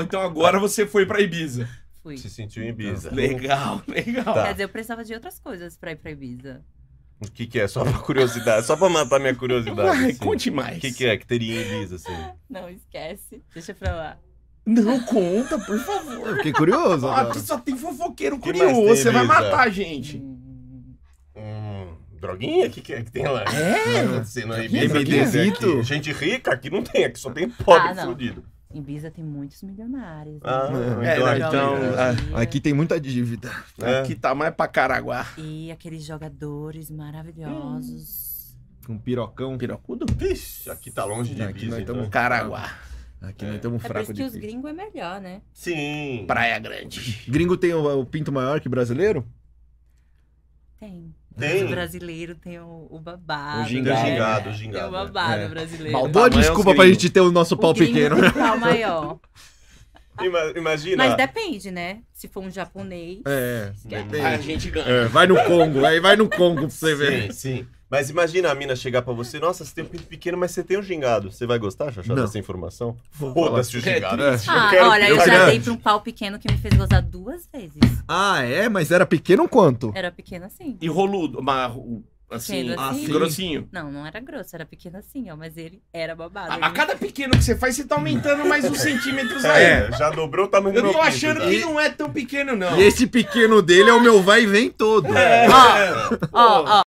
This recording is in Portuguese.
Então agora você foi pra Ibiza. Fui. Se sentiu em Ibiza. Então, legal, legal. Tá. Quer dizer, eu precisava de outras coisas pra ir pra Ibiza. O que que é? Só pra curiosidade, só pra matar minha curiosidade. Ai, assim. Conte mais. O que que é que teria em Ibiza, assim? Não, esquece. Deixa pra lá. Não, conta, por favor. Fiquei curioso. Ah, aqui só tem fofoqueiro que curioso. Tem, você vai matar a gente. Hum, hum droguinha? O que, que é que tem lá? É? Não, é não sei, é não Gente rica aqui não tem, aqui só tem pobre ah, em Ibiza tem muitos milionários. Né? Ah, é, então, é então é, aqui tem muita dívida. É. Aqui tá mais pra Caraguá. E aqueles jogadores maravilhosos. Hum. Um pirocão. Pirocudo? Vixe, aqui tá longe de Ibiza. Aqui então. Caraguá. Aqui é. nós estamos é fracos. É que os gringos é melhor, né? Sim. Praia Grande. Gringo tem o, o pinto maior que brasileiro? Tem. Tem. O brasileiro tem o, o babado. O né? gingado. Né? O gingado, Tem o é. babado é. brasileiro. Mal, boa é desculpa pra gente ter o nosso o pau pequeno. O pau maior. Imagina. Mas depende, né? Se for um japonês. É, a gente ganha. É, vai no Congo, aí vai no Congo pra você sim, ver. Sim, sim. Mas imagina a mina chegar pra você, nossa, você tem um pinto pequeno, mas você tem um gingado. Você vai gostar, Xaxá, dessa informação? Foda-se o gingado. É. é. Né? Ah, olha, eu, já dei pra um pau pequeno que me fez gozar duas vezes. Ah, é? Mas era pequeno quanto? Era pequeno assim. E roludo, mas assim, ah, assim. assim, grossinho. Não, não era grosso, era pequeno assim, ó. Mas ele era babado. A, a cada pequeno que você faz, você tá aumentando mais uns centímetros aí. É, já dobrou o tamanho do Eu meu tô pinto, achando tá? que não é tão pequeno, não. E esse pequeno dele é o meu vai e vem todo. É. Ó, ó, ó.